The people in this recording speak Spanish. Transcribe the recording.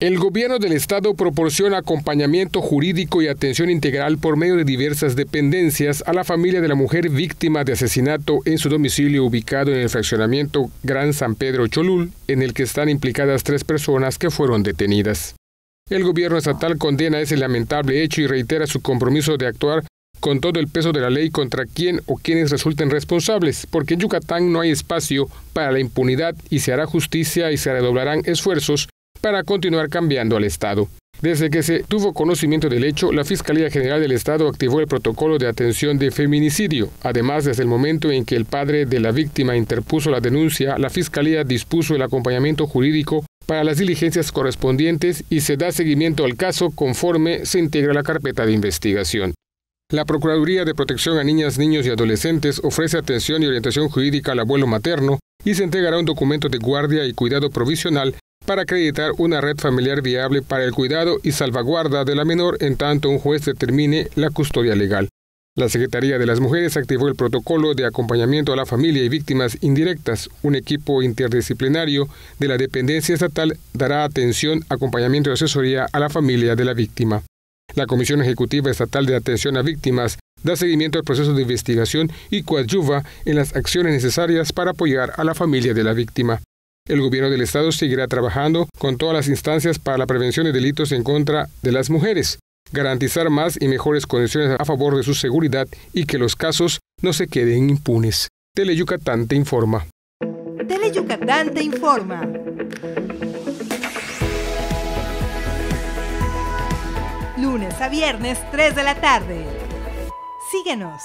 El gobierno del estado proporciona acompañamiento jurídico y atención integral por medio de diversas dependencias a la familia de la mujer víctima de asesinato en su domicilio ubicado en el fraccionamiento Gran San Pedro Cholul, en el que están implicadas tres personas que fueron detenidas. El gobierno estatal condena ese lamentable hecho y reitera su compromiso de actuar con todo el peso de la ley contra quien o quienes resulten responsables, porque en Yucatán no hay espacio para la impunidad y se hará justicia y se redoblarán esfuerzos para continuar cambiando al Estado. Desde que se tuvo conocimiento del hecho, la Fiscalía General del Estado activó el protocolo de atención de feminicidio. Además, desde el momento en que el padre de la víctima interpuso la denuncia, la Fiscalía dispuso el acompañamiento jurídico para las diligencias correspondientes y se da seguimiento al caso conforme se integra la carpeta de investigación. La Procuraduría de Protección a Niñas, Niños y Adolescentes ofrece atención y orientación jurídica al abuelo materno y se entregará un documento de guardia y cuidado provisional para acreditar una red familiar viable para el cuidado y salvaguarda de la menor en tanto un juez determine la custodia legal. La Secretaría de las Mujeres activó el protocolo de acompañamiento a la familia y víctimas indirectas. Un equipo interdisciplinario de la dependencia estatal dará atención, acompañamiento y asesoría a la familia de la víctima. La Comisión Ejecutiva Estatal de Atención a Víctimas da seguimiento al proceso de investigación y coadyuva en las acciones necesarias para apoyar a la familia de la víctima. El gobierno del Estado seguirá trabajando con todas las instancias para la prevención de delitos en contra de las mujeres, garantizar más y mejores condiciones a favor de su seguridad y que los casos no se queden impunes. Tele Yucatán te informa. Tele Yucatán te informa. Lunes a viernes, 3 de la tarde. Síguenos.